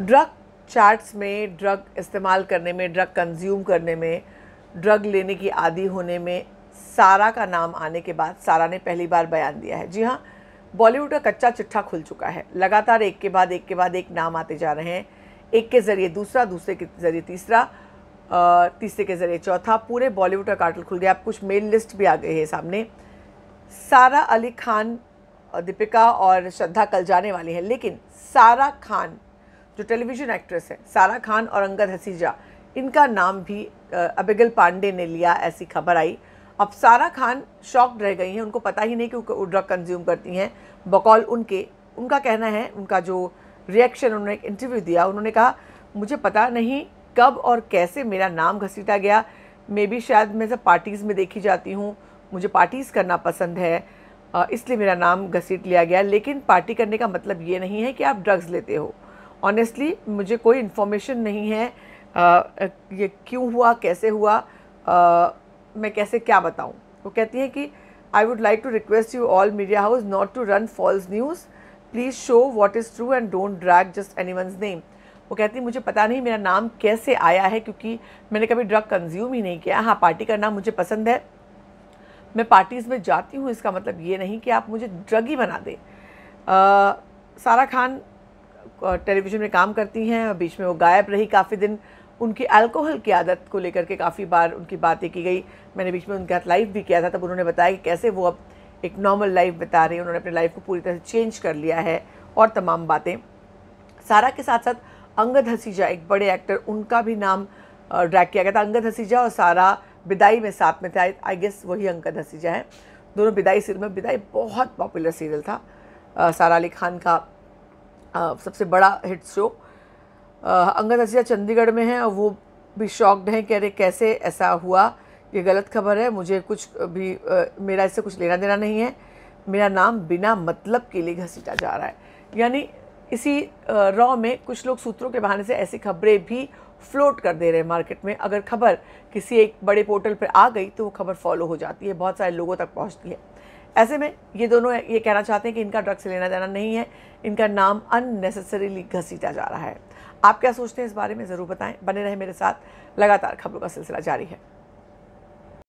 drug charts में drug इस्तेमाल करने में ड्रग कंज्यूम करने में ड्रग लेने की आदि होने में सारा का नाम आने के बाद सारा ने पहली बार बयान दिया है जी हाँ बॉलीवुड का कच्चा चिट्ठा खुल चुका है लगातार एक के बाद एक के बाद एक नाम आते जा रहे हैं एक के ज़रिए दूसरा दूसरे के ज़रिए तीसरा तीसरे के ज़रिए चौथा पूरे बॉलीवुड का कार्टल खुल गया अब कुछ मेल लिस्ट भी आ गई है सामने सारा अली खान दीपिका और श्रद्धा कल जाने वाली हैं लेकिन सारा खान जो टेलीविज़न एक्ट्रेस हैं सारा खान और अंगद हसीजा इनका नाम भी अबिगल पांडे ने लिया ऐसी खबर आई अब सारा खान शॉक रह गई हैं उनको पता ही नहीं कि वो ड्रग कंज्यूम करती हैं बकौल उनके उनका कहना है उनका जो रिएक्शन उन्होंने एक इंटरव्यू दिया उन्होंने कहा मुझे पता नहीं कब और कैसे मेरा नाम घसीटा गया मे बी शायद मैं सब पार्टीज़ में देखी जाती हूँ मुझे पार्टीज़ करना पसंद है इसलिए मेरा नाम घसीट लिया गया लेकिन पार्टी करने का मतलब ये नहीं है कि आप ड्रग्स लेते हो ऑनेस्टली मुझे कोई इन्फॉर्मेशन नहीं है आ, ये क्यों हुआ कैसे हुआ आ, मैं कैसे क्या बताऊँ वो कहती है कि I would like to request you all media house not to run false news please show what is true and don't drag just any name वो कहती मुझे पता नहीं मेरा नाम कैसे आया है क्योंकि मैंने कभी ड्रग कंज्यूम ही नहीं किया हाँ पार्टी का नाम मुझे पसंद है मैं पार्टीज़ में जाती हूँ इसका मतलब ये नहीं कि आप मुझे ड्रग ही बना दें सारा खान टेलीविज़न में काम करती हैं और बीच में वो गायब रही काफ़ी दिन उनकी अल्कोहल की आदत को लेकर के काफ़ी बार उनकी बातें की गई मैंने बीच में उनके साथ लाइफ भी किया था तब उन्होंने बताया कि कैसे वो अब एक नॉर्मल लाइफ बिता रही हैं उन्होंने अपनी लाइफ को पूरी तरह से चेंज कर लिया है और तमाम बातें सारा के साथ साथ अंगद हसीजा एक बड़े एक्टर उनका भी नाम ड्रैक किया गया था अंगद हसीजा और सारा विदाई में साथ में थे आई गेस वही अंगद हसीजा है दोनों विदाई सीरियल में विदाई बहुत पॉपुलर सीरियल था सारा अली खान का हाँ, सबसे बड़ा हिट शो अंगद हसिया चंडीगढ़ में है और वो भी शॉक्ड हैं कह रहे कैसे ऐसा हुआ ये गलत खबर है मुझे कुछ भी आ, मेरा इससे कुछ लेना देना नहीं है मेरा नाम बिना मतलब के लिए घसीटा जा रहा है यानी इसी रॉ में कुछ लोग सूत्रों के बहाने से ऐसी खबरें भी फ्लोट कर दे रहे हैं मार्केट में अगर खबर किसी एक बड़े पोर्टल पर आ गई तो वो खबर फॉलो हो जाती है बहुत सारे लोगों तक पहुंचती है ऐसे में ये दोनों ये कहना चाहते हैं कि इनका ड्रग्स से लेना देना नहीं है इनका नाम अननेसेसरीली घसीटा जा रहा है आप क्या सोचते हैं इस बारे में ज़रूर बताएं बने रहें मेरे साथ लगातार खबरों का सिलसिला जारी है